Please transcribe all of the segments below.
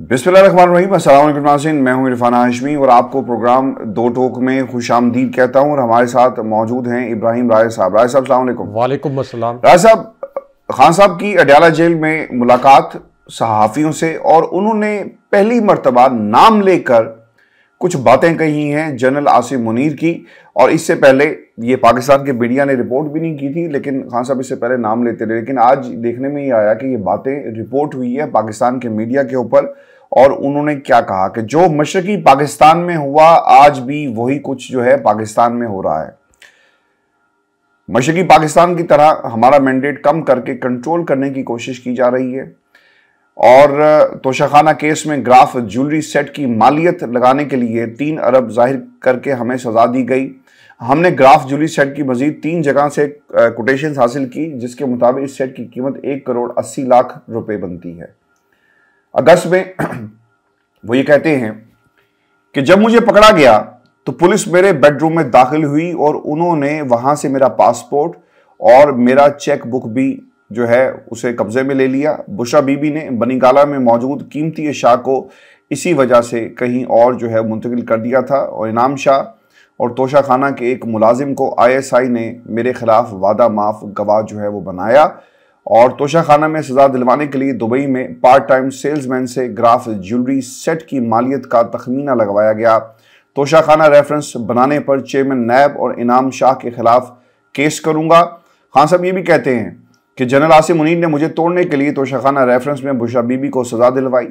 बिस्मिल्लाम नासिन मैं हूं इरफान हाशमी और आपको प्रोग्राम दो टोक में खुश आमदीद कहता हूं और हमारे साथ मौजूद हैं इब्राहिम राय साहब राय साहब सलामकुम वालेकुम असलम राय साहब खान साहब की अडयाला जेल में मुलाकात सहाफ़ियों से और उन्होंने पहली मरतबा नाम लेकर कुछ बातें कही हैं जनरल आसिफ मुनीर की और इससे पहले ये पाकिस्तान के मीडिया ने रिपोर्ट भी नहीं की थी लेकिन खान साहब इससे पहले नाम लेते रहे लेकिन आज देखने में ये आया कि ये बातें रिपोर्ट हुई है पाकिस्तान के मीडिया के ऊपर और उन्होंने क्या कहा कि जो मशरकी पाकिस्तान में हुआ आज भी वही कुछ जो है पाकिस्तान में हो रहा है मशरकी पाकिस्तान की तरह हमारा मैंडेट कम करके कंट्रोल करने की कोशिश की जा रही है और तोशाखाना केस में ग्राफ ज्वेलरी सेट की मालियत लगाने के लिए तीन अरब जाहिर करके हमें सजा दी गई हमने ग्राफ ज्वेलरी सेट की मजीद तीन जगह से कोटेशन हासिल की जिसके मुताबिक इस सेट की कीमत एक करोड़ अस्सी लाख रुपए बनती है अगस्त में वो ये कहते हैं कि जब मुझे पकड़ा गया तो पुलिस मेरे बेडरूम में दाखिल हुई और उन्होंने वहां से मेरा पासपोर्ट और मेरा चेकबुक भी जो है उसे कब्जे में ले लिया बुशा बीबी ने बनीगाला में मौजूद कीमती शाह को इसी वजह से कहीं और जो है मुंतकिल कर दिया था और इनाम शाह और तोशा खाना के एक मुलाजिम को आईएसआई ने मेरे ख़िलाफ़ वादा माफ़ गवाह जो है वो बनाया और तोशा खाना में सज़ा दिलवाने के लिए दुबई में पार्ट टाइम सेल्समैन से ग्राफ ज्वेलरी सेट की मालियत का तखमीना लगवाया गया तोशा खाना रेफरेंस बनाने पर चेयरमैन नैब और इनाम शाह के ख़िलाफ़ केस करूँगा खान साहब ये भी कहते हैं कि जनरल आसिम मुनीर ने मुझे तोड़ने के लिए तोशाखाना रेफरेंस में बुशा बीबी को सजा दिलवाई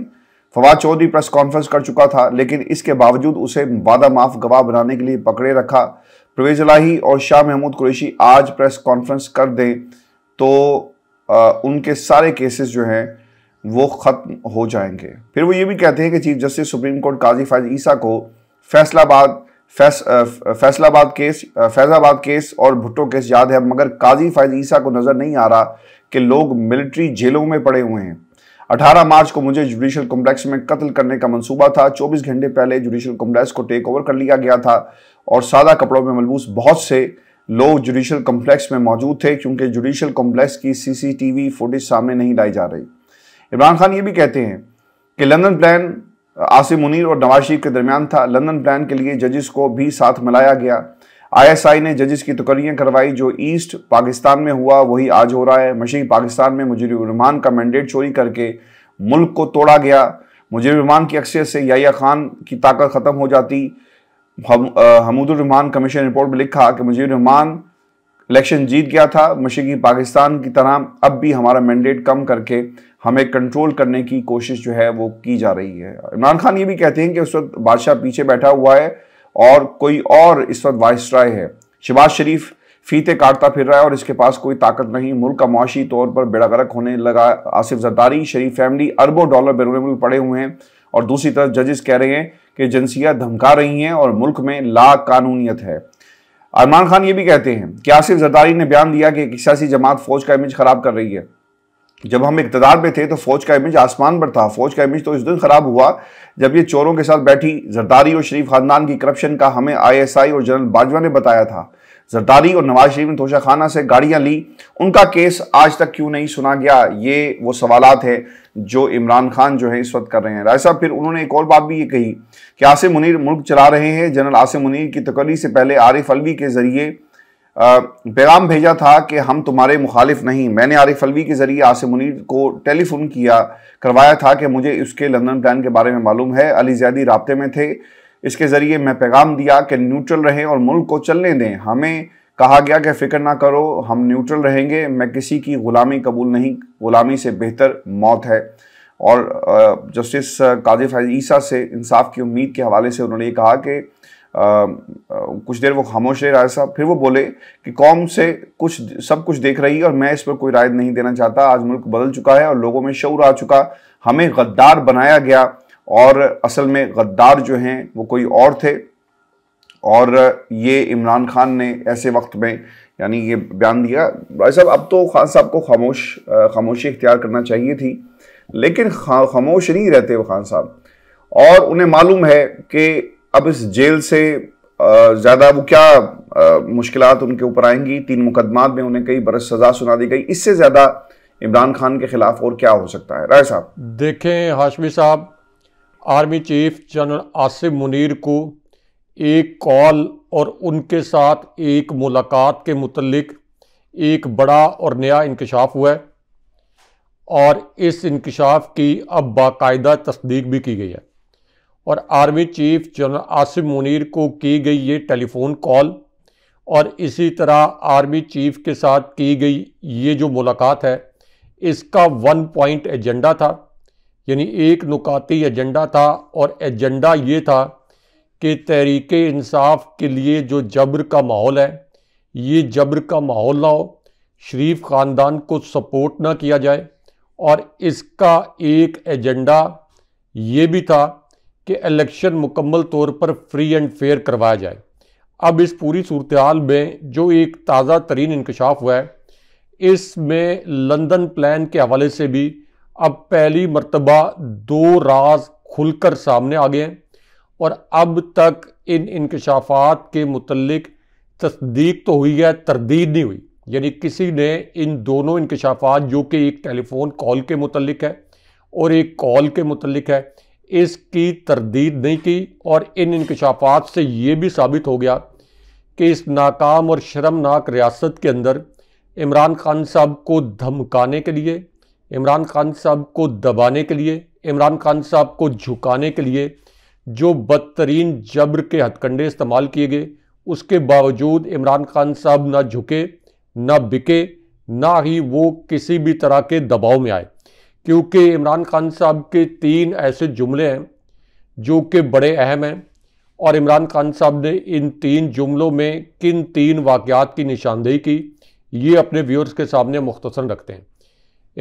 फवाद चौधरी प्रेस कॉन्फ्रेंस कर चुका था लेकिन इसके बावजूद उसे वादा माफ गवाह बनाने के लिए पकड़े रखा प्रवेज लाही और शाह महमूद कुरेशी आज प्रेस कॉन्फ्रेंस कर दें तो आ, उनके सारे केसेस जो हैं वो ख़त्म हो जाएंगे फिर वो ये भी कहते हैं कि chief justice supreme court Qazi Faez Isa को फैसलाबाद फैस, फैसलाबाद केस फैजाबाद केस और भुट्टो केस याद है मगर काजी फैज ईसा को नजर नहीं आ रहा कि लोग मिलिट्री जेलों में पड़े हुए हैं 18 मार्च को मुझे जुडिशल कॉम्प्लेक्स में कत्ल करने का मंसूबा था 24 घंटे पहले जुडिशियल कॉम्प्लेक्स को टेक ओवर कर लिया गया था और सादा कपड़ों में मलबूस बहुत से लोग जुडिशियल कॉम्प्लेक्स में मौजूद थे क्योंकि जुडिशल कॉम्प्लेक्स की सीसीटीवी फुटेज सामने नहीं लाई जा रही इमरान खान ये भी कहते हैं कि लंदन प्लान आसिम मुनीर और नवाज शरीफ के दरमियान था लंदन प्लान के लिए जजिस को भी साथ मिलाया गया आईएसआई ने जजिस की तुकड़ियाँ करवाई जो ईस्ट पाकिस्तान में हुआ वही आज हो रहा है मशी पाकिस्तान में मुजरमान का मैंडेट चोरी करके मुल्क को तोड़ा गया मुजरमान की अक्सर से याया खान की ताकत ख़त्म हो जाती हम, हमूदुररहमान कमीशन रिपोर्ट में लिखा कि मुजरमान इलेक्शन जीत गया था मशीकी पाकिस्तान की तरह अब भी हमारा मैंडेट कम करके हमें कंट्रोल करने की कोशिश जो है वो की जा रही है इमरान खान ये भी कहते हैं कि उस वक्त बादशाह पीछे बैठा हुआ है और कोई और इस वक्त वाइस राय है शबाज शरीफ फीते काटता फिर रहा है और इसके पास कोई ताकत नहीं मुल्क का मुआशी तौर पर बेड़ा गरक होने लगा आसिफ जरदारी शरीफ फैमिली अरबों डॉलर बैरून मुल्क पड़े हुए हैं और दूसरी तरफ जजेस कह रहे हैं कि एजेंसियाँ धमका रही हैं और मुल्क में ला कानूनीत है अरमान खान ये भी कहते हैं कि आसिफ जरदारी ने बयान दिया कि एक सियासी जमात फौज का इमेज खराब कर रही है जब हम इकतदार में थे तो फौज का इमेज आसमान पर था फौज का इमेज तो इस दिन खराब हुआ जब ये चोरों के साथ बैठी जरदारी और शरीफ खानदान की करप्शन का हमें आईएसआई और जनरल बाजवा ने बताया था जरदारी और नवाज शरीफ ने तोशाखाना से गाड़ियां ली उनका केस आज तक क्यों नहीं सुना गया ये वो सवालत हैं जो इमरान खान जो है इस वक्त कर रहे हैं राय साहब फिर उन्होंने एक और बात भी ये कही कि आसिम मुनीर मुल्क चला रहे हैं जनरल आसिम मुनीर की तकली से पहले आरिफ अलवी के जरिए पैगाम भेजा था कि हम तुम्हारे मुखालिफ नहीं मैंने आरिफ अलवी के ज़रिए आसिम मुनीर को टेलीफोन किया करवाया था कि मुझे इसके लंदन प्लान के बारे में मालूम है अली ज्यादी रबते में थे इसके ज़रिए मैं पैगाम दिया कि न्यूट्रल रहें और मुल्क को चलने दें हमें कहा गया कि फ़िक्र ना करो हम न्यूट्रल रहेंगे मैं किसी की ग़ुलामी कबूल नहीं ग़ुलामी से बेहतर मौत है और जस्टिस काजिफ ईसा से इंसाफ की उम्मीद के हवाले से उन्होंने ये कहा कि कुछ देर वो खामोश रहे राय साहब फिर वो बोले कि कौम से कुछ सब कुछ देख रही है और मैं इस पर कोई राय नहीं देना चाहता आज मुल्क बदल चुका है और लोगों में शौर आ चुका हमें गद्दार बनाया गया और असल में गद्दार जो हैं वो कोई और थे और ये इमरान खान ने ऐसे वक्त में यानी ये बयान दिया राय साहब अब तो खान साहब को खामोश खामोशी इख्तियार करना चाहिए थी लेकिन खामोश नहीं रहते वो खान साहब और उन्हें मालूम है कि अब इस जेल से ज़्यादा वो क्या मुश्किल उनके ऊपर आएंगी तीन मुकदमात में उन्हें कई बरस सज़ा सुना दी गई इससे ज़्यादा इमरान खान के खिलाफ और क्या हो सकता है राय साहब देखें हाशमी साहब army chief general Asif Munir को एक कॉल और उनके साथ एक मुलाकात के मतलब एक बड़ा और नया इंकशाफ हुआ है और इस इंकशाफ की अब बाकायदा तस्दीक भी की गई है और army chief general Asif Munir को की गई ये टेलीफोन कॉल और इसी तरह आर्मी चीफ के साथ की गई ये जो मुलाकात है इसका वन पॉइंट एजेंडा था यानी एक नुकाती एजेंडा था और एजेंडा ये था कि तहरीक इंसाफ के लिए जो जबर का माहौल है ये जबर का माहौल ना हो शरीफ ख़ानदान को सपोर्ट ना किया जाए और इसका एक एजेंडा ये भी था कि इलेक्शन मुकम्मल तौर पर फ्री एंड फेयर करवाया जाए अब इस पूरी सूरत हाल में जो एक ताज़ा तरीन इंकशाफ हुआ है इसमें लंदन प्लान के हवाले से भी अब पहली मरतबा दो राज खुलकर सामने आ गए हैं और अब तक इन इंकशाफात के मतलब तस्दीक तो हुई है तरदीद नहीं हुई यानी किसी ने इन दोनों इंकशाफात जो कि एक टेलीफोन कॉल के मतलब है और एक कॉल के मतलब है इसकी तरदीद नहीं की और इन इंकशाफात से ये भी साबित हो गया कि इस नाकाम और शर्मनाक रियासत के अंदर इमरान खान साहब को धमकाने के लिए इमरान खान साहब को दबाने के लिए इमरान खान साहब को झुकाने के लिए जो बदतरीन जबर के हथकंडे इस्तेमाल किए गए उसके बावजूद इमरान खान साहब ना झुके ना बिके ना ही वो किसी भी तरह के दबाव में आए क्योंकि इमरान खान साहब के तीन ऐसे जुमले हैं जो कि बड़े अहम हैं और इमरान खान साहब ने इन तीन जुमलों में किन तीन वाक़ात की निशानदेही की ये अपने व्यूअर्स के सामने मुख्तसर रखते हैं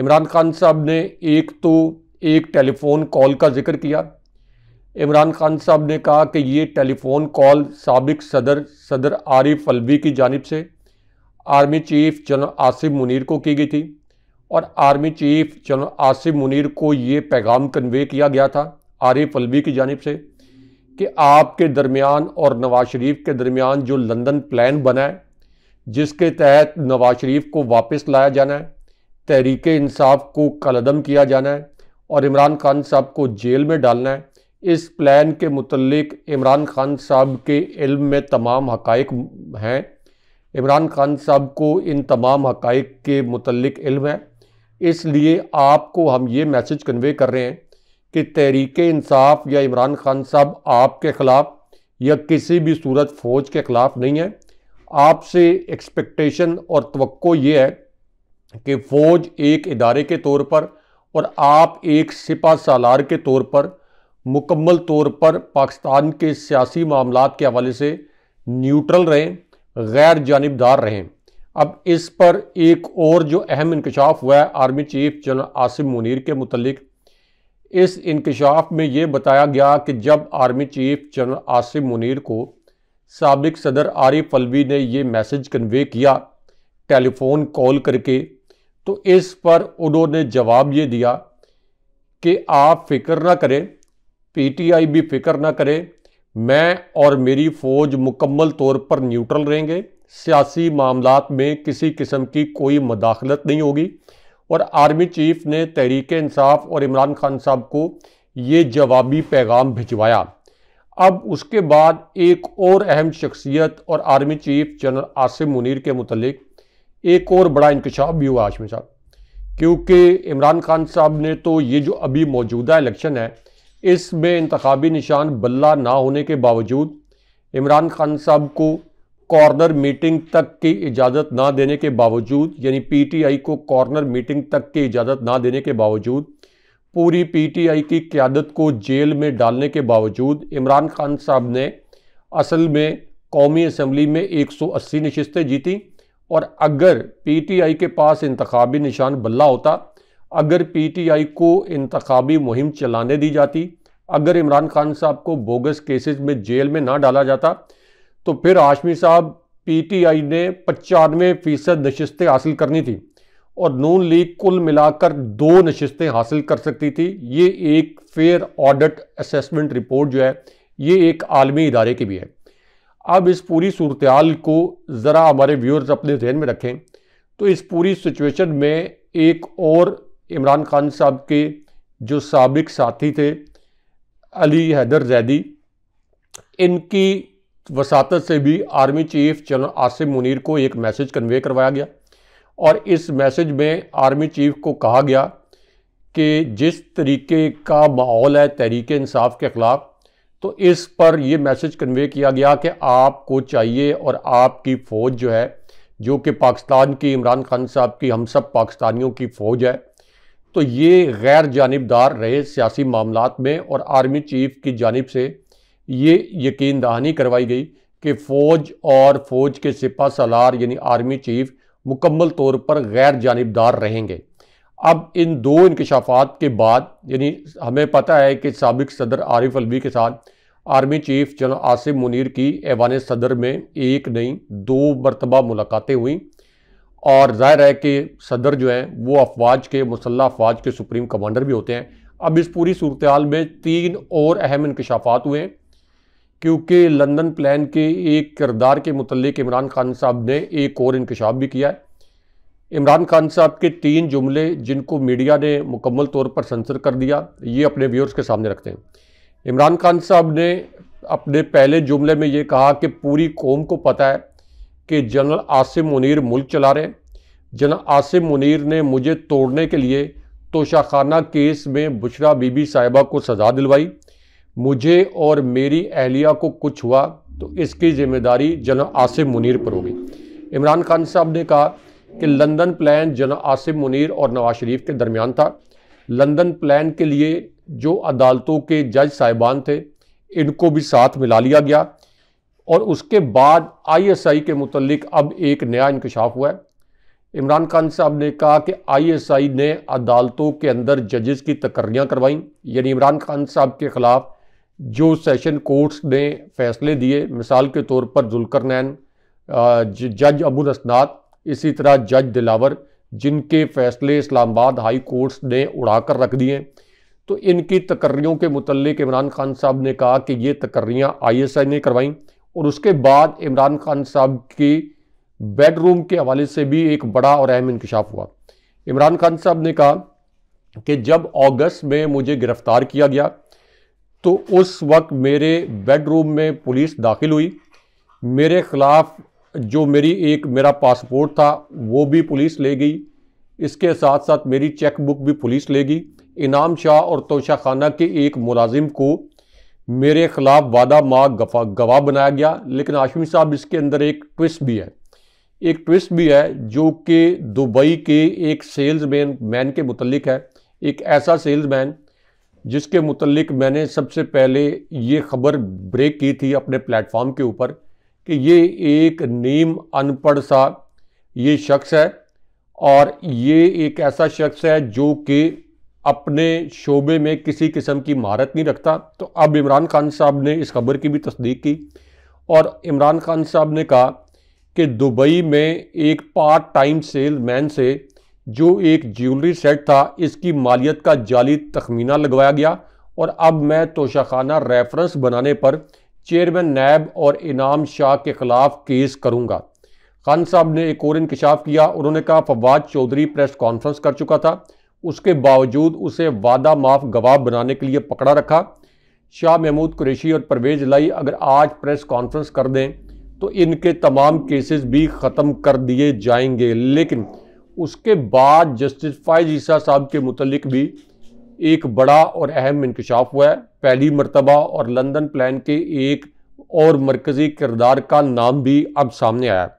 इमरान खान साहब ने एक तो एक टेलीफ़ोन कॉल का जिक्र किया इमरान खान साहब ने कहा कि ये टेलीफ़ोन कॉल सबक सदर सदर आरिफ अलवी की जानब से army chief general Asif Munir को की गई थी और army chief general Asif Munir को ये पैगाम कन्वे किया गया था आरिफ अलवी की जानब से कि आपके दरमियान और नवाज शरीफ के दरमियान जो लंदन प्लान बना है जिसके तहत नवाज शरीफ को वापस लाया जाना है तहरीक इंसाफ को कलदम किया जाना है और इमरान खान साहब को जेल में डालना है इस प्लान के मतलब इमरान खान साहब के इल्म में तमाम हक़ हैं इमरान खान साहब को इन तमाम हक़ के मतलब इल्म है इसलिए आपको हम ये मैसेज कन्वे कर रहे हैं कि तहरीक इंसाफ या इमरान खान साहब आपके ख़िलाफ़ या किसी भी सूरत फ़ौज के ख़िलाफ़ नहीं है आपसे एक्सपेक्टेशन और तो ये है कि फ़ौज एक इदारे के तौर पर और आप एक सिपा सालार के तौर पर मुकम्मल तौर पर पाकिस्तान के सियासी मामला के हवाले से न्यूट्रल रहें गैर जानबदार रहें अब इस पर एक और जो अहम इंकशाफ हुआ है army chief general Asim Munir के मतलब इस इंकशाफ में ये बताया गया कि जब army chief general Asim Munir को सबक सदर आरिफ अलवी ने ये मैसेज कन्वे किया टेलीफोन कॉल करके तो इस पर उन्होंने जवाब ये दिया कि आप फिक्र ना करें पीटीआई भी फिक्र ना करें मैं और मेरी फ़ौज मुकम्मल तौर पर न्यूट्रल रहेंगे सियासी मामला में किसी किस्म की कोई मदाखलत नहीं होगी और आर्मी चीफ ने तहरीक इंसाफ और इमरान खान साहब को ये जवाबी पैगाम भिजवाया अब उसके बाद एक और अहम शख्सियत और army chief general Asim Munir के मतलब एक और बड़ा इंकशाफ भी हुआ आशमी साहब क्योंकि इमरान खान साहब ने तो ये जो अभी मौजूदा इलेक्शन है इसमें इंतबी निशान बल्ला ना होने के बावजूद इमरान खान साहब को कॉर्नर मीटिंग तक की इजाज़त ना देने के बावजूद यानी पीटीआई को कॉर्नर मीटिंग तक की इजाज़त ना देने के बावजूद पूरी पीटीआई की क्यादत को जेल में डालने के बावजूद इमरान खान साहब ने असल में कौमी असम्बली में 180 नशस्तें जीती और अगर पीटीआई के पास इंतबी निशान बल्ला होता अगर पीटीआई को इंतबी मुहिम चलाने दी जाती अगर इमरान खान साहब को बोगस केसेस में जेल में ना डाला जाता तो फिर हाशमी साहब पीटीआई ने पचानवे फीसद नशस्तें हासिल करनी थी और नून लीग कुल मिलाकर दो नशस्तें हासिल कर सकती थी ये एक फेयर ऑडिट असेसमेंट रिपोर्ट जो है ये एक आलमी इदारे की भी है अब इस पूरी सूरत को ज़रा हमारे व्यूअर्स अपने जहन में रखें तो इस पूरी सिचुएशन में एक और इमरान खान साहब के जो सबक साथी थे अली हैदर जैदी इनकी वसात से भी army chief general Asif Munir को एक मैसेज कन्वे करवाया गया और इस मैसेज में आर्मी चीफ को कहा गया कि जिस तरीके का माहौल है तहरीक इंसाफ के ख़िलाफ़ तो इस पर यह मैसेज कन्वे किया गया कि आपको चाहिए और आपकी फ़ौज जो है जो कि पाकिस्तान की इमरान खान साहब की हम सब पाकिस्तानियों की फ़ौज है तो ये गैर जानबदार रहे सियासी मामला में और आर्मी चीफ की जानब से ये यकीन दहानी करवाई गई कि फ़ौज और फ़ौज के सिपा सलार यानी आर्मी चीफ मुकम्मल तौर पर गैर जानबदार रहेंगे अब इन दो इनकशाफात के बाद यानी हमें पता है कि सबक सदर आरिफ अलवी के साथ army chief general Asif Munir की ऐवान सदर में एक नहीं दो मरतबा मुलाकातें हुई और जाहिर है कि सदर जो हैं वो अफवाज के मुसल्ह अफवाज के सुप्रीम कमांडर भी होते हैं अब इस पूरी सूरत में तीन और अहम इनकशाफात हुए हैं क्योंकि लंदन प्लान के एक किरदार के मतलब इमरान खान साहब ने एक और इंकशाफ भी किया है इमरान खान साहब के तीन जुमले जिनको मीडिया ने मुकम्मल तौर पर सेंसर कर दिया ये अपने व्यूअर्स के सामने रखते हैं इमरान खान साहब ने अपने पहले जुमले में ये कहा कि पूरी कौम को पता है कि जनरल आसिम मुनीर मुल्क चला रहे जनरल आसिम मुनीर ने मुझे तोड़ने के लिए तोशाखाना केस में बुशरा बीबी साहिबा को सज़ा दिलवाई मुझे और मेरी अहलिया को कुछ हुआ तो इसकी जिम्मेदारी जना आसिफ मुनीर पर होगी इमरान खान साहब ने कहा कि लंदन प्लान जना आसिफ मुनीर और नवाज शरीफ के दरमियान था लंदन प्लान के लिए जो अदालतों के जज साहिबान थे इनको भी साथ मिला लिया गया और उसके बाद आईएसआई के मुतलक अब एक नया इंकशाफ हुआ है इमरान खान साहब ने कहा कि आईएसआई ने अदालतों के अंदर जजेस की तकर्रियाँ करवाईं यानी इमरान खान साहब के ख़िलाफ़ जो सेशन कोर्ट्स ने फैसले दिए मिसाल के तौर पर नैन जज अबू नसनात इसी तरह जज दिलावर जिनके फैसले इस्लामाबाद हाई कोर्ट्स ने उड़ा कर रख दिए तो इनकी तकर्रियों के मतलब इमरान खान साहब ने कहा कि ये तकर्रियाँ आई एस आई ने करवाईं और उसके बाद इमरान खान साहब की बेडरूम के हवाले से भी एक बड़ा और अहम इंकशाफ हुआ इमरान खान साहब ने कहा कि जब अगस्त में मुझे गिरफ़्तार किया गया तो उस वक्त मेरे बेडरूम में पुलिस दाखिल हुई मेरे ख़िलाफ़ जो मेरी एक मेरा पासपोर्ट था वो भी पुलिस ले गई इसके साथ साथ मेरी चेक बुक भी पुलिस ले गई इनाम शाह और तोशा खाना के एक मुलाजिम को मेरे ख़िलाफ़ वादा माँ गफा गवाह बनाया गया लेकिन आशमी साहब इसके अंदर एक ट्विस्ट भी है एक ट्विस्ट भी है जो कि दुबई के एक सेल्समैन मैन के मुतलिक है एक ऐसा सेल्स मैन जिसके मुतलिक मैंने सबसे पहले ये खबर ब्रेक की थी अपने प्लेटफॉर्म के ऊपर कि ये एक नीम अनपढ़ सा ये शख्स है और ये एक ऐसा शख्स है जो कि अपने शोबे में किसी किस्म की महारत नहीं रखता तो अब इमरान खान साहब ने इस खबर की भी तस्दीक की और इमरान खान साहब ने कहा कि दुबई में एक पार्ट टाइम सेल मैन से जो एक ज्वेलरी सेट था इसकी मालियत का जाली तखमीना लगवाया गया और अब मैं तोशाखाना रेफरेंस बनाने पर चेयरमैन नैब और इनाम शाह के खिलाफ केस करूंगा खान साहब ने एक और इंकशाफ किया उन्होंने कहा फवाद चौधरी प्रेस कॉन्फ्रेंस कर चुका था उसके बावजूद उसे वादा माफ गवाह बनाने के लिए पकड़ा रखा शाह महमूद कुरेशी और परवेज लाई अगर आज प्रेस कॉन्फ्रेंस कर दें तो इनके तमाम केसेस भी ख़त्म कर दिए जाएंगे लेकिन उसके बाद जस्टिस फायज ईसा साहब के मुतलिक भी एक बड़ा और अहम इंकशाफ हुआ है पहली मरतबा और लंदन प्लान के एक और मरकज़ी किरदार का नाम भी अब सामने आया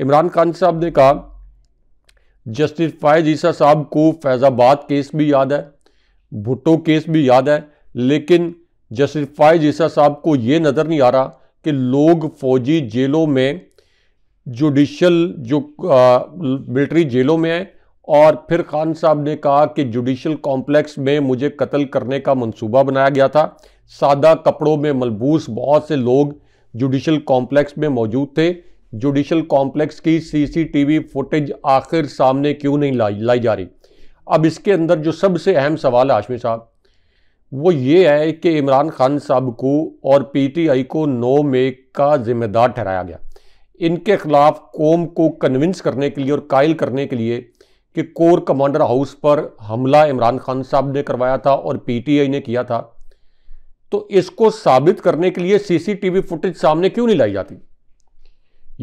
इमरान खान साहब ने कहा जस्टिस फायज ईसा साहब को फैज़ाबाद केस भी याद है भुट्टो केस भी याद है लेकिन जस्टिस फायज ईसा साहब को ये नज़र नहीं आ रहा कि लोग फ़ौजी जेलों में जुडिशल जो मिलिट्री जेलों में है और फिर खान साहब ने कहा कि जुडिशल कॉम्प्लेक्स में मुझे कत्ल करने का मंसूबा बनाया गया था सादा कपड़ों में मलबूस बहुत से लोग जुडिशल कॉम्प्लेक्स में मौजूद थे जुडिशल कॉम्प्लेक्स की सीसीटीवी फुटेज आखिर सामने क्यों नहीं लाई लाई जा रही अब इसके अंदर जो सबसे अहम सवाल है आशमी साहब वो ये है कि इमरान खान साहब को और पीटीआई को नौ मे का जिम्मेदार ठहराया गया इनके खिलाफ कौम को कन्विंस करने के लिए और कायल करने के लिए कि कोर कमांडर हाउस पर हमला इमरान खान साहब ने करवाया था और पीटीआई ने किया था तो इसको साबित करने के लिए सीसीटीवी फुटेज सामने क्यों नहीं लाई जाती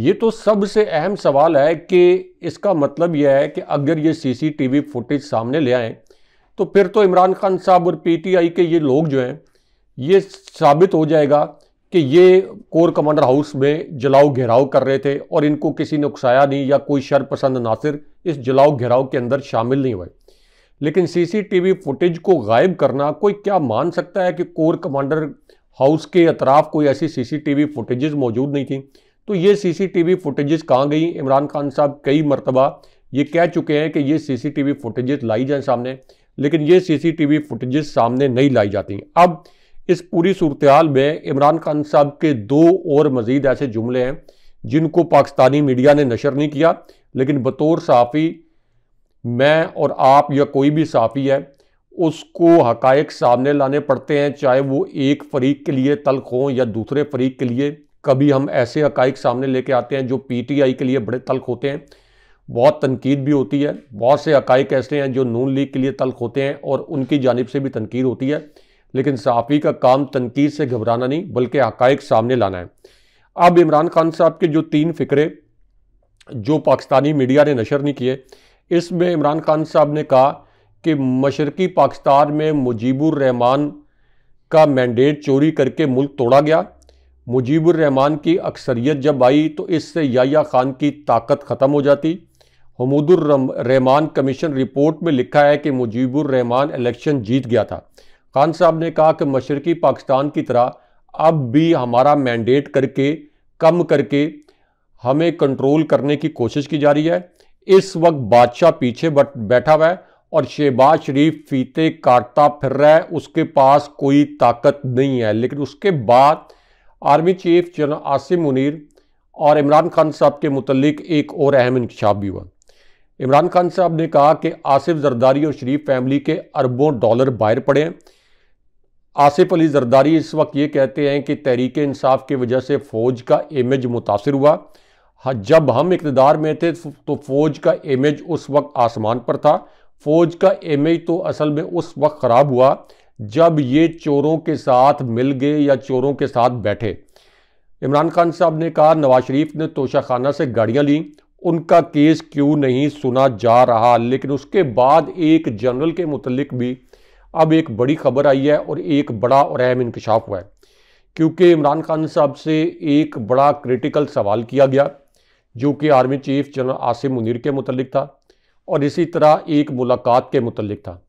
ये तो सबसे अहम सवाल है कि इसका मतलब यह है कि अगर ये सीसीटीवी फुटेज सामने ले आए तो फिर तो इमरान खान साहब और पीटीआई के ये लोग जो हैं ये साबित हो जाएगा कि ये कोर कमांडर हाउस में जलाओ घेराव कर रहे थे और इनको किसी ने उकसाया नहीं या कोई शरपसंद नासिर इस जलाओ घेराव के अंदर शामिल नहीं हुए लेकिन सीसीटीवी फुटेज को गायब करना कोई क्या मान सकता है कि कोर कमांडर हाउस के अतराफ कोई ऐसी सीसीटीवी फुटेजेस मौजूद नहीं थी तो ये सीसीटीवी फुटेजेस कहाँ गई इमरान खान साहब कई मरतबा ये कह चुके हैं कि ये सीसीटीवी फुटेजेस लाई जाए सामने लेकिन ये सीसीटीवी फुटेजेस सामने नहीं लाई जाती अब इस पूरी सूरत में इमरान खान साहब के दो और मज़ीद ऐसे जुमले हैं जिनको पाकिस्तानी मीडिया ने नशर नहीं किया लेकिन बतौर सहाफ़ी मैं और आप या कोई भी सहाफ़ी है उसको हकायक सामने लाने पड़ते हैं चाहे वो एक फरीक के लिए तलख हों या दूसरे फरीक के लिए कभी हम ऐसे हक सामने लेके आते हैं जो पीटीआई के लिए बड़े तलख होते हैं बहुत तनकीद भी होती है बहुत से हक़ ऐसे हैं जो नून लीग के लिए तलख होते हैं और उनकी जानब से भी तनकीद होती है लेकिन सहाफ़ी का काम तनकीद से घबराना नहीं बल्कि हक़ सामने लाना है अब इमरान खान साहब के जो तीन फ़िक्रे जो पाकिस्तानी मीडिया ने नशर नहीं किए इसमें इमरान खान साहब ने कहा कि मशरकी पाकिस्तान में मुजीबुर रहमान का मैंडेट चोरी करके मुल्क तोड़ा गया मुजीबुर रहमान की अक्सरियत जब आई तो इससे याया खान की ताकत ख़त्म हो जाती हमूदुर रहमान कमीशन रिपोर्ट में लिखा है कि मुजीबुर रहमान इलेक्शन जीत गया था खान साहब ने कहा कि मशरकी पाकिस्तान की तरह अब भी हमारा मैंडेट करके कम करके हमें कंट्रोल करने की कोशिश की जा रही है इस वक्त बादशाह पीछे बट बैठा हुआ है और शहबाज शरीफ फीते काटता फिर रहा है उसके पास कोई ताकत नहीं है लेकिन उसके बाद army chief general Asim Munir और इमरान खान साहब के मुतलिक एक और अहम इंकशाफ भी हुआ इमरान खान साहब ने कहा कि आसिफ जरदारी और शरीफ फैमिली के अरबों डॉलर बाहर पड़े हैं आसिफ अली जरदारी इस वक्त ये कहते हैं कि तहरीक इंसाफ की वजह से फ़ौज का इमेज मुतासर हुआ जब हम इकतदार में थे तो फ़ौज का इमेज उस वक्त आसमान पर था फ़ौज का इमेज तो असल में उस वक्त ख़राब हुआ जब ये चोरों के साथ मिल गए या चोरों के साथ बैठे इमरान खान साहब ने कहा नवाज शरीफ ने तोशाखाना से गाड़ियाँ लीं उनका केस क्यों नहीं सुना जा रहा लेकिन उसके बाद एक जनरल के मुतलक भी अब एक बड़ी खबर आई है और एक बड़ा और अहम इंकशाफ हुआ है क्योंकि इमरान खान साहब से एक बड़ा क्रिटिकल सवाल किया गया जो कि army chief general Asim Munir के मुतलिक था और इसी तरह एक मुलाकात के मुतलिक था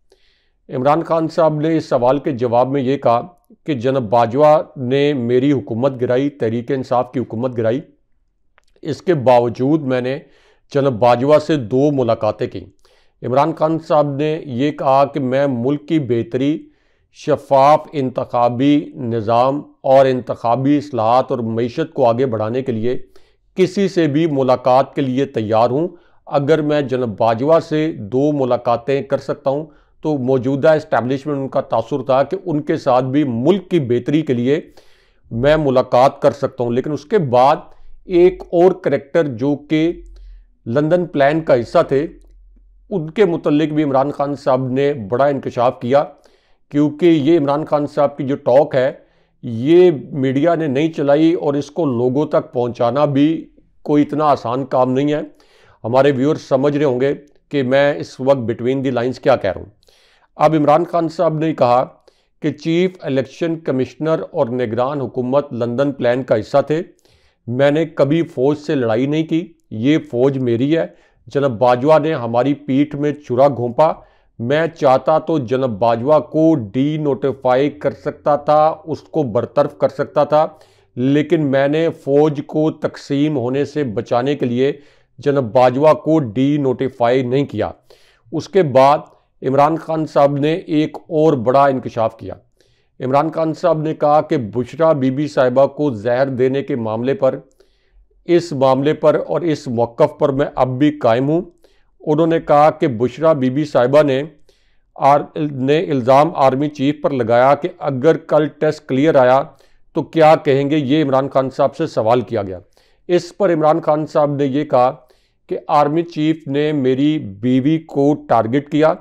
इमरान खान साहब ने इस सवाल के जवाब में ये कहा कि जनब बाजवा ने मेरी हुकूमत गिराई तहरीक इंसाफ की हुकूमत गिराई इसके बावजूद मैंने जनब बाजवा से दो मुलाकातें की इमरान खान साहब ने ये कहा कि मैं मुल्क की बेहतरी शफाफ इंतबी निज़ाम और इंतबी असलाहत और मीशत को आगे बढ़ाने के लिए किसी से भी मुलाकात के लिए तैयार हूँ अगर मैं जनब बाजवा से दो मुलाकातें कर सकता हूँ तो मौजूदा इस्टेबलिशमेंट उनका तासर था कि उनके साथ भी मुल्क की बेहतरी के लिए मैं मुलाकात कर सकता हूँ लेकिन उसके बाद एक और करेक्टर जो कि लंदन प्लान का हिस्सा थे उनके मुतलक भी इमरान खान साहब ने बड़ा इंकशाफ किया क्योंकि ये इमरान खान साहब की जो टॉक है ये मीडिया ने नहीं चलाई और इसको लोगों तक पहुंचाना भी कोई इतना आसान काम नहीं है हमारे व्यूअर्स समझ रहे होंगे कि मैं इस वक्त बिटवीन दी लाइंस क्या कह रहा हूँ अब इमरान खान साहब ने कहा कि चीफ इलेक्शन कमिश्नर और निगरान हुकूमत लंदन प्लान का हिस्सा थे मैंने कभी फ़ौज से लड़ाई नहीं की ये फ़ौज मेरी है जनब बाजवा ने हमारी पीठ में चुरा घोंपा मैं चाहता तो जनब बाजवा को डी नोटिफाई कर सकता था उसको बरतरफ कर सकता था लेकिन मैंने फ़ौज को तकसीम होने से बचाने के लिए जनब बाजवा को डी नोटिफाई नहीं किया उसके बाद इमरान खान साहब ने एक और बड़ा इंकशाफ किया इमरान खान साहब ने कहा कि बुशरा बीबी साहिबा को जहर देने के मामले पर इस मामले पर और इस मौक़ पर मैं अब भी कायम हूँ उन्होंने कहा कि बुशरा बीबी साहिबा ने आर ने इल्ज़ाम आर्मी चीफ पर लगाया कि अगर कल टेस्ट क्लियर आया तो क्या कहेंगे ये इमरान खान साहब से सवाल किया गया इस पर इमरान खान साहब ने यह कहा कि आर्मी चीफ ने मेरी बीवी को टारगेट किया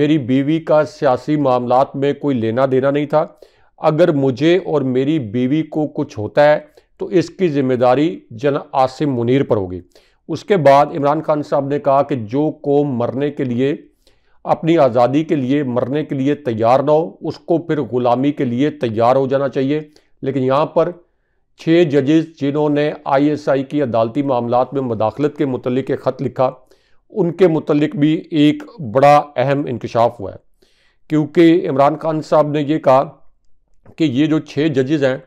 मेरी बीवी का सियासी मामलात में कोई लेना देना नहीं था अगर मुझे और मेरी बीवी को कुछ होता है तो इसकी जिम्मेदारी जन आसिम मुनीर पर होगी उसके बाद इमरान खान साहब ने कहा कि जो कौम मरने के लिए अपनी आज़ादी के लिए मरने के लिए तैयार ना हो उसको फिर ग़ुलामी के लिए तैयार हो जाना चाहिए लेकिन यहाँ पर छः जजेस जिन्होंने आईएसआई की अदालती मामला में मदाखलत के मतलब एक ख़त लिखा उनके मतलब भी एक बड़ा अहम इंकशाफ हुआ है क्योंकि इमरान खान साहब ने ये कहा कि ये जो छः जजेज़ हैं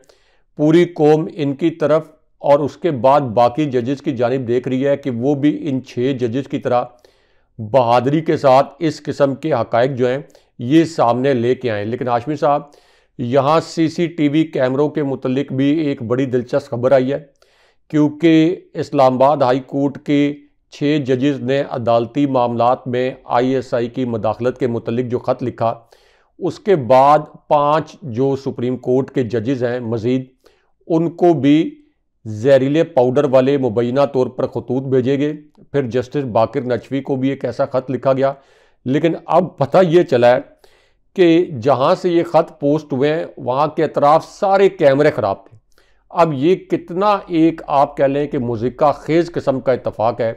पूरी कौम इनकी तरफ और उसके बाद बाकी जजेस की जानब देख रही है कि वो भी इन छः जजेस की तरह बहादरी के साथ इस किस्म के हक़ जो हैं ये सामने ले के आएँ लेकिन आशमी साहब यहाँ सी सी टी वी कैमरों के मतलब भी एक बड़ी दिलचस्प खबर आई है क्योंकि इस्लामाबाद हाई कोर्ट के छः जजेस ने अदालती मामला में आई एस आई की मदाखलत के मतलब जो ख़त लिखा उसके बाद पाँच जो सुप्रीम कोर्ट के जजेस हैं मज़ीद उनको भी जहरीले पाउडर वाले मुबैना तौर पर खतूत भेजे गए फिर जस्टिस बाकिर नचवी को भी एक ऐसा ख़त लिखा गया लेकिन अब पता ये चला है कि जहाँ से ये ख़त पोस्ट हुए हैं वहाँ के अतराफ सारे कैमरे ख़राब थे अब ये कितना एक आप कह लें कि मुजिका खेज़ किस्म का इतफाक़ है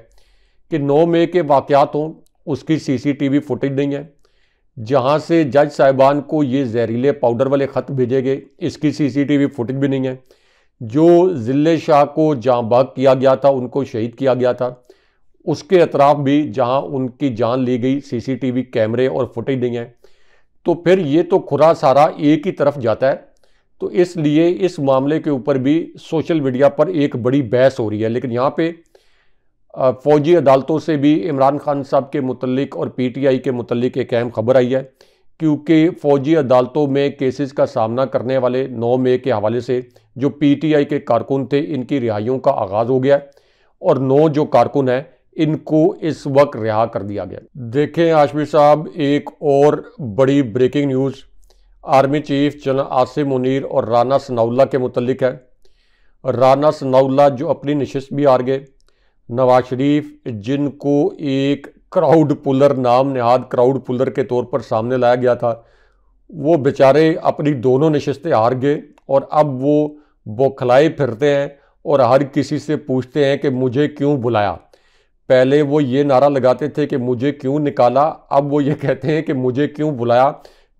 कि नौ मई के वाक़ात हों उसकी सीसीटीवी फुटेज नहीं है जहाँ से जज साहिबान को ये जहरीले पाउडर वाले ख़त भेजे गए इसकी सीसीटीवी फुटेज भी नहीं है जो ज़िले शाह को जहाँ बाग किया गया था उनको शहीद किया गया था उसके अतराफ भी जहाँ उनकी जान ली गई सीसीटीवी कैमरे और फुटेज नहीं है तो फिर ये तो खुरा सारा एक ही तरफ जाता है तो इसलिए इस मामले के ऊपर भी सोशल मीडिया पर एक बड़ी बहस हो रही है लेकिन यहाँ पे फ़ौजी अदालतों से भी इमरान खान साहब के मुतलिक और पीटीआई के मुतलिक एक अहम खबर आई है क्योंकि फौजी अदालतों में केसेस का सामना करने वाले 9 मई के हवाले से जो पीटीआई के कारकुन थे इनकी रिहाइयों का आगाज़ हो गया और 9 जो कारकुन हैं इनको इस वक्त रिहा कर दिया गया देखें आशमी साहब एक और बड़ी breaking news army chief general Asim Munir और राना सनाउल्ला के मुतलिक है राना सनाउल्ला जो अपनी नशस्त भी हार गए नवाज शरीफ जिनको एक क्राउड पुलर नाम निहाद क्राउड पुलर के तौर पर सामने लाया गया था वो बेचारे अपनी दोनों नशस्तें हार गए और अब वो बौखलाए फिरते हैं और हर किसी से पूछते हैं कि मुझे क्यों बुलाया पहले वो ये नारा लगाते थे कि मुझे क्यों निकाला अब वो ये कहते हैं कि मुझे क्यों बुलाया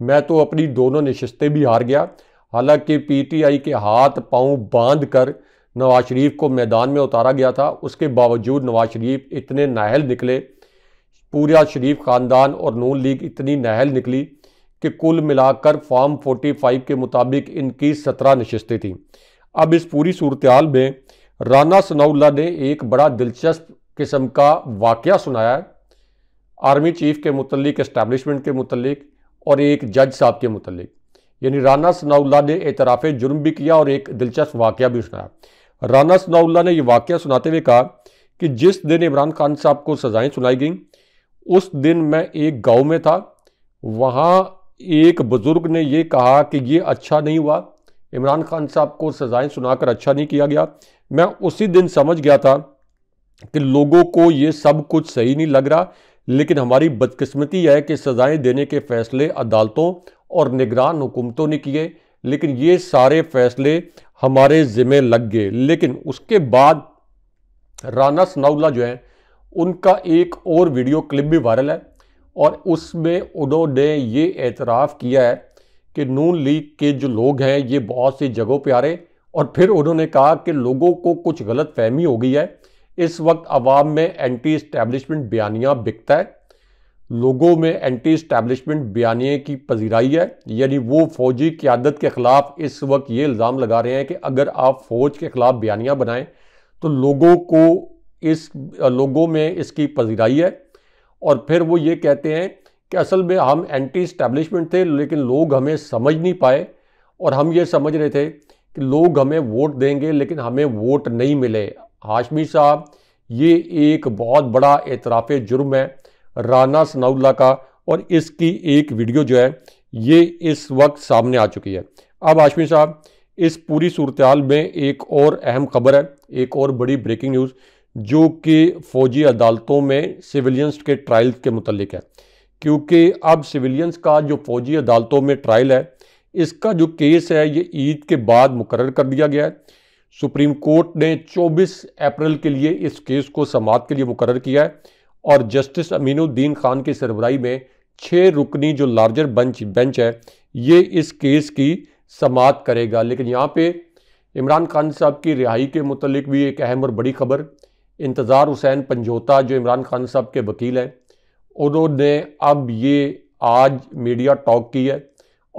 मैं तो अपनी दोनों नशस्तें भी हार गया हालांकि पीटीआई के हाथ पांव बांध कर नवाज शरीफ को मैदान में उतारा गया था उसके बावजूद नवाज शरीफ इतने नाहल निकले पूरा शरीफ ख़ानदान और नून लीग इतनी नहल निकली कि कुल मिलाकर फॉर्म फाइव के मुताबिक इनकी सत्रह नशस्तें थीं अब इस पूरी सूरत में राना सनाउल्ला ने एक बड़ा दिलचस्प किस्म का वाक़ सुनाया आर्मी चीफ के मतलब इस्टेबलिशमेंट के मतलब और एक जज साहब के मतलब यानी राना सनाउल्ला ने एतराफ़ जुर्म भी किया और एक दिलचस्प वाक़ भी सुनाया राना सनाउल्ला ने यह वाक़ सुनाते हुए कहा कि जिस दिन इमरान खान साहब को सज़ाएँ सुनाई गईं उस दिन मैं एक गांव में था वहाँ एक बुज़ुर्ग ने ये कहा कि ये अच्छा नहीं हुआ इमरान खान साहब को सज़ाएं सुनाकर अच्छा नहीं किया गया मैं उसी दिन समझ गया था कि लोगों को ये सब कुछ सही नहीं लग रहा लेकिन हमारी बदकिस्मती है कि सज़ाएं देने के फ़ैसले अदालतों और निगरान हुकूमतों ने किए लेकिन ये सारे फ़ैसले हमारे ज़िम्मे लग गए लेकिन उसके बाद राना सनाउल्ला जो है उनका एक और वीडियो क्लिप भी वायरल है और उसमें उन्होंने ये एतराफ़ किया है कि नून लीग के जो लोग हैं ये बहुत सी जगहों पर आ रहे और फिर उन्होंने कहा कि लोगों को कुछ गलत फहमी हो गई है इस वक्त आवाम में एंटी इस्टेबलिशमेंट बयानियाँ बिकता है लोगों में एंटी इस्टेब्लिशमेंट बयानी की पजीराई है यानी वो फौजी क्यादत के ख़िलाफ़ इस वक्त ये इल्ज़ाम लगा रहे हैं कि अगर आप फ़ौज के ख़िलाफ़ बयानियाँ बनाएँ तो लोगों को इस लोगों में इसकी पजीराई है और फिर वो ये कहते हैं कि असल में हम एंटी स्टैब्लिशमेंट थे लेकिन लोग हमें समझ नहीं पाए और हम ये समझ रहे थे कि लोग हमें वोट देंगे लेकिन हमें वोट नहीं मिले हाशमी साहब ये एक बहुत बड़ा एतराफ़ जुर्म है राना सनाउल्ला का और इसकी एक वीडियो जो है ये इस वक्त सामने आ चुकी है अब हाशमी साहब इस पूरी सूरत में एक और अहम खबर है एक और बड़ी ब्रेकिंग न्यूज़ जो कि फ़ौजी अदालतों में सिविलियंस के ट्रायल के मुतलिक है क्योंकि अब सिविलियंस का जो फ़ौजी अदालतों में ट्रायल है इसका जो केस है ये ईद के बाद मुकर कर दिया गया है सुप्रीम कोर्ट ने 24 अप्रैल के लिए इस केस को समाप्त के लिए मुकर किया है और जस्टिस अमीनुद्दीन खान की सरबराई में छः रुकनी जो लार्जर बेंच बेंच है ये इस केस की समाप्त करेगा लेकिन यहाँ पे इमरान खान साहब की रिहाई के मुतलिक भी एक अहम और बड़ी खबर इंतज़ार हुसैन पंजोता जो इमरान खान साहब के वकील हैं उन्होंने अब ये आज मीडिया टॉक की है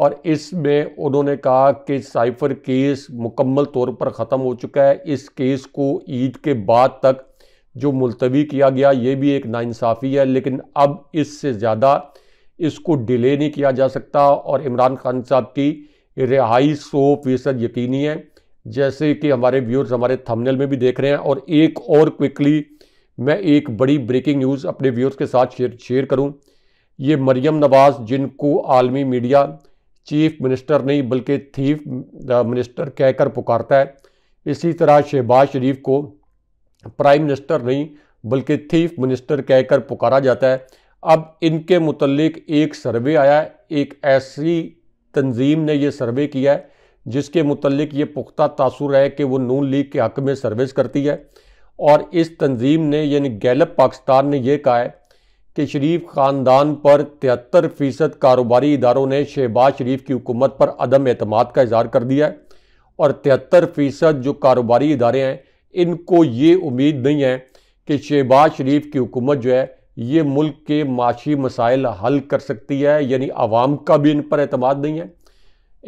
और इसमें उन्होंने कहा कि साइफर केस मुकम्मल तौर पर ख़त्म हो चुका है इस केस को ईद के बाद तक जो मुलतवी किया गया ये भी एक नाानसाफ़ी है लेकिन अब इससे ज़्यादा इसको डिले नहीं किया जा सकता और इमरान खान साहब की रिहाई सौ फीसद यकीनी है जैसे कि हमारे व्यूअर्स हमारे थंबनेल में भी देख रहे हैं और एक और क्विकली मैं एक बड़ी ब्रेकिंग न्यूज़ अपने व्यूअर्स के साथ शेयर शेयर करूँ ये मरियम नवाज़ जिनको आलमी मीडिया चीफ मिनिस्टर नहीं बल्कि थीफ मिनिस्टर uh, कहकर पुकारता है इसी तरह शहबाज शरीफ को प्राइम मिनिस्टर नहीं बल्कि थीफ मिनिस्टर कहकर पुकारा जाता है अब इनके मुतलक एक सर्वे आया है एक ऐसी तंजीम ने यह सर्वे किया है जिसके मतलब ये पुख्ता तासुर है कि वो नून लीग के हक में सर्विस करती है और इस तंजीम ने यानी गैलप पाकिस्तान ने यह कहा है कि शरीफ ख़ानदान पर तिहत्तर फ़ीसद कारोबारी इदारों ने शहबाज शरीफ की हुकूमत पर अदम अतमाद का इजहार कर दिया है और तिहत्तर फ़ीसद जो कारोबारी इदारे हैं इनको ये उम्मीद नहीं है कि शहबाज शरीफ की हुकूमत जो है ये मुल्क के माशी मसाइल हल कर सकती है यानी आवाम का भी इन पर अतमाद नहीं है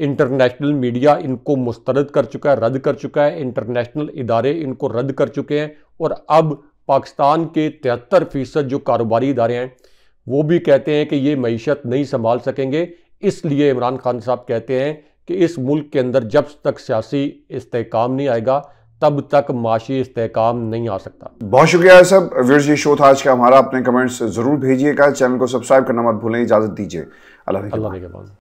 इंटरनेशनल मीडिया इनको मुस्तरद कर चुका है रद्द कर चुका है इंटरनेशनल इदारे इनको रद्द कर चुके हैं और अब पाकिस्तान के तिहत्तर फीसद जो कारोबारी इदारे हैं वो भी कहते हैं कि ये मीशत नहीं संभाल सकेंगे इसलिए इमरान खान साहब कहते हैं कि इस मुल्क के अंदर जब तक सियासी इस्तेकाम नहीं आएगा तब तक माशी इस्तेकाम नहीं आ सकता बहुत शुक्रिया सब वीर जी शो था आज का हमारा अपने कमेंट्स ज़रूर भेजिएगा चैनल को सब्सक्राइब करना मत भूलें इजाज़त दीजिए अल्लाह के